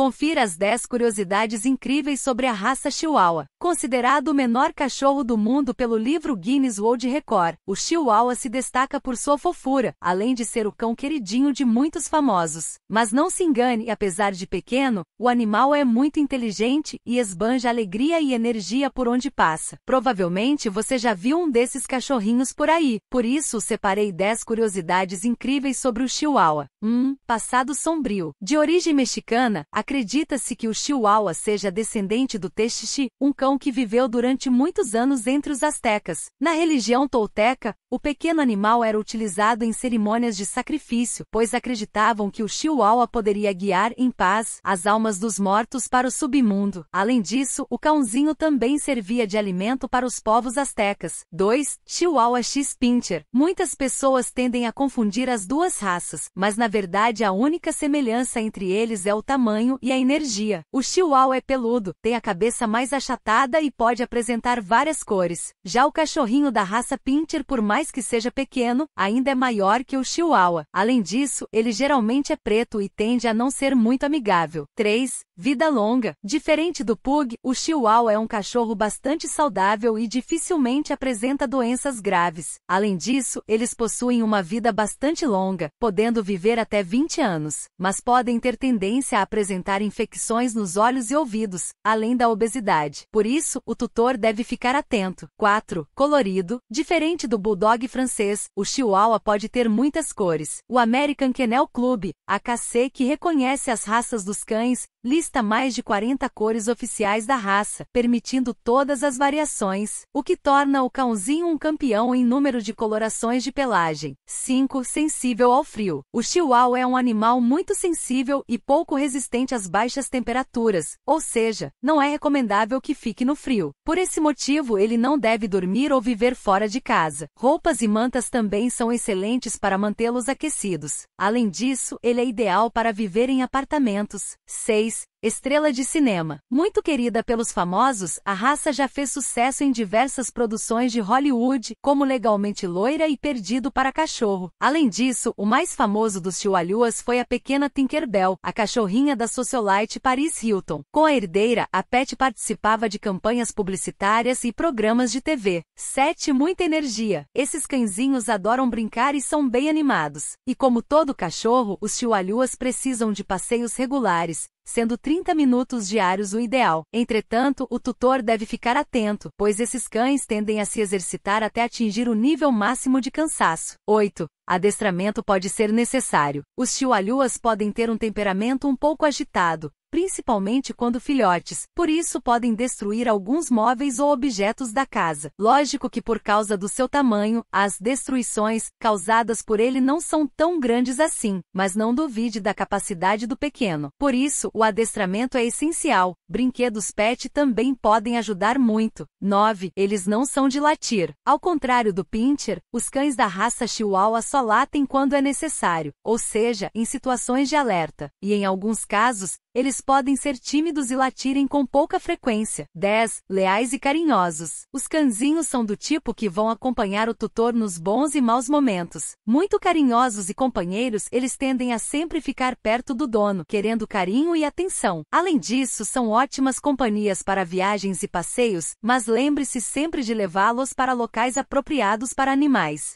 Confira as 10 curiosidades incríveis sobre a raça Chihuahua. Considerado o menor cachorro do mundo pelo livro Guinness World Record, o Chihuahua se destaca por sua fofura, além de ser o cão queridinho de muitos famosos. Mas não se engane, apesar de pequeno, o animal é muito inteligente e esbanja alegria e energia por onde passa. Provavelmente você já viu um desses cachorrinhos por aí, por isso separei 10 curiosidades incríveis sobre o Chihuahua. 1. Um, passado sombrio. De origem mexicana, a Acredita-se que o Chihuahua seja descendente do Texixi, um cão que viveu durante muitos anos entre os aztecas. Na religião tolteca, o pequeno animal era utilizado em cerimônias de sacrifício, pois acreditavam que o Chihuahua poderia guiar em paz as almas dos mortos para o submundo. Além disso, o cãozinho também servia de alimento para os povos aztecas. 2. Chihuahua X Pincher. Muitas pessoas tendem a confundir as duas raças, mas na verdade a única semelhança entre eles é o tamanho e a energia. O chihuahua é peludo, tem a cabeça mais achatada e pode apresentar várias cores. Já o cachorrinho da raça Pinter, por mais que seja pequeno, ainda é maior que o chihuahua. Além disso, ele geralmente é preto e tende a não ser muito amigável. 3. Vida longa. Diferente do pug, o chihuahua é um cachorro bastante saudável e dificilmente apresenta doenças graves. Além disso, eles possuem uma vida bastante longa, podendo viver até 20 anos, mas podem ter tendência a apresentar apresentar infecções nos olhos e ouvidos, além da obesidade. Por isso, o tutor deve ficar atento. 4. Colorido. Diferente do bulldog francês, o chihuahua pode ter muitas cores. O American Kennel Club, a AKC que reconhece as raças dos cães, Lista mais de 40 cores oficiais da raça, permitindo todas as variações, o que torna o cãozinho um campeão em número de colorações de pelagem. 5. Sensível ao frio. O chihuahua é um animal muito sensível e pouco resistente às baixas temperaturas, ou seja, não é recomendável que fique no frio. Por esse motivo, ele não deve dormir ou viver fora de casa. Roupas e mantas também são excelentes para mantê-los aquecidos. Além disso, ele é ideal para viver em apartamentos. 6. Peace. Estrela de cinema. Muito querida pelos famosos, a raça já fez sucesso em diversas produções de Hollywood, como Legalmente Loira e Perdido para Cachorro. Além disso, o mais famoso dos Chihuahuas foi a pequena Tinkerbell, a cachorrinha da socialite Paris Hilton. Com a herdeira, a Pet participava de campanhas publicitárias e programas de TV. 7. Muita energia. Esses cãezinhos adoram brincar e são bem animados. E como todo cachorro, os Chihuahuas precisam de passeios regulares, sendo 30 minutos diários o ideal. Entretanto, o tutor deve ficar atento, pois esses cães tendem a se exercitar até atingir o nível máximo de cansaço. 8 adestramento pode ser necessário. Os chihuahuas podem ter um temperamento um pouco agitado, principalmente quando filhotes, por isso podem destruir alguns móveis ou objetos da casa. Lógico que por causa do seu tamanho, as destruições causadas por ele não são tão grandes assim, mas não duvide da capacidade do pequeno. Por isso, o adestramento é essencial. Brinquedos pet também podem ajudar muito. 9. Eles não são de latir. Ao contrário do pincher, os cães da raça chihuahua só latem quando é necessário, ou seja, em situações de alerta, e em alguns casos, eles podem ser tímidos e latirem com pouca frequência. 10. Leais e carinhosos. Os cãezinhos são do tipo que vão acompanhar o tutor nos bons e maus momentos. Muito carinhosos e companheiros, eles tendem a sempre ficar perto do dono, querendo carinho e atenção. Além disso, são ótimas companhias para viagens e passeios, mas lembre-se sempre de levá-los para locais apropriados para animais.